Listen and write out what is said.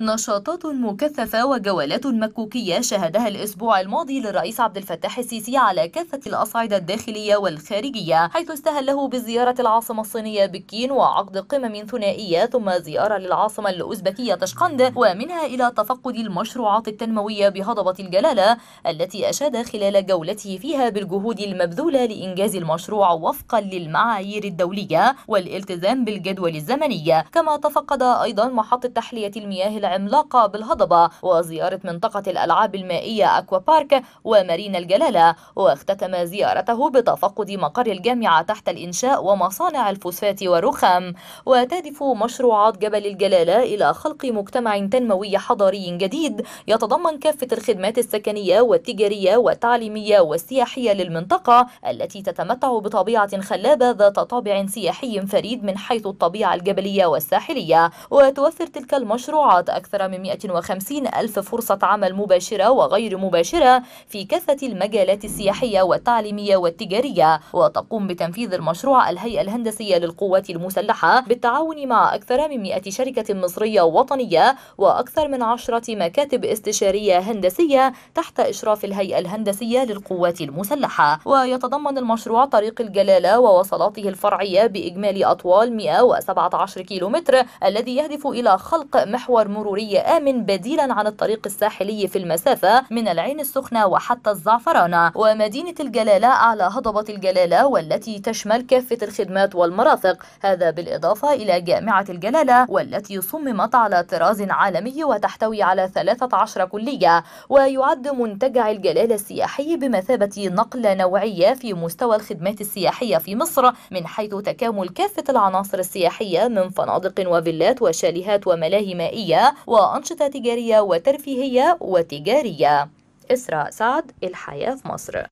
نشاطات مكثفة وجولات مكوكية شهدها الأسبوع الماضي للرئيس عبد الفتاح السيسي على كافة الأصعدة الداخلية والخارجية حيث استهله بزيارة العاصمة الصينية بكين وعقد قمم ثنائية ثم زيارة للعاصمة الأوزبكية طشقند ومنها إلى تفقد المشروعات التنموية بهضبة الجلالة التي أشاد خلال جولته فيها بالجهود المبذولة لإنجاز المشروع وفقا للمعايير الدولية والالتزام بالجدول الزمني كما تفقد أيضا محطة تحلية المياه العملاقة بالهضبة وزيارة منطقة الألعاب المائية أكوا بارك ومارينا الجلالة واختتم زيارته بتفقد مقر الجامعة تحت الإنشاء ومصانع الفوسفات والرخام وتهدف مشروعات جبل الجلالة إلى خلق مجتمع تنموي حضاري جديد يتضمن كافة الخدمات السكنية والتجارية والتعليمية والسياحية للمنطقة التي تتمتع بطبيعة خلابة ذات طابع سياحي فريد من حيث الطبيعة الجبلية والساحلية وتوفر تلك المشروعات أكثر من 150 ألف فرصة عمل مباشرة وغير مباشرة في كافة المجالات السياحية والتعليمية والتجارية وتقوم بتنفيذ المشروع الهيئة الهندسية للقوات المسلحة بالتعاون مع أكثر من 100 شركة مصرية وطنية وأكثر من عشرة مكاتب استشارية هندسية تحت إشراف الهيئة الهندسية للقوات المسلحة ويتضمن المشروع طريق الجلالة ووصلاته الفرعية بإجمالي أطوال 117 كيلومتر الذي يهدف إلى خلق محور مرور مروري آمن بديلا عن الطريق الساحلي في المسافة من العين السخنة وحتى الزعفرانة ومدينة الجلالة على هضبة الجلالة والتي تشمل كافة الخدمات والمرافق هذا بالإضافة إلى جامعة الجلالة والتي صممت على طراز عالمي وتحتوي على 13 كلية ويعد منتجع الجلالة السياحي بمثابة نقلة نوعية في مستوى الخدمات السياحية في مصر من حيث تكامل كافة العناصر السياحية من فنادق وفيلات وشاليهات وملاهي مائية وأنشطة تجارية وترفيهية وتجارية إسراء سعد الحياة في مصر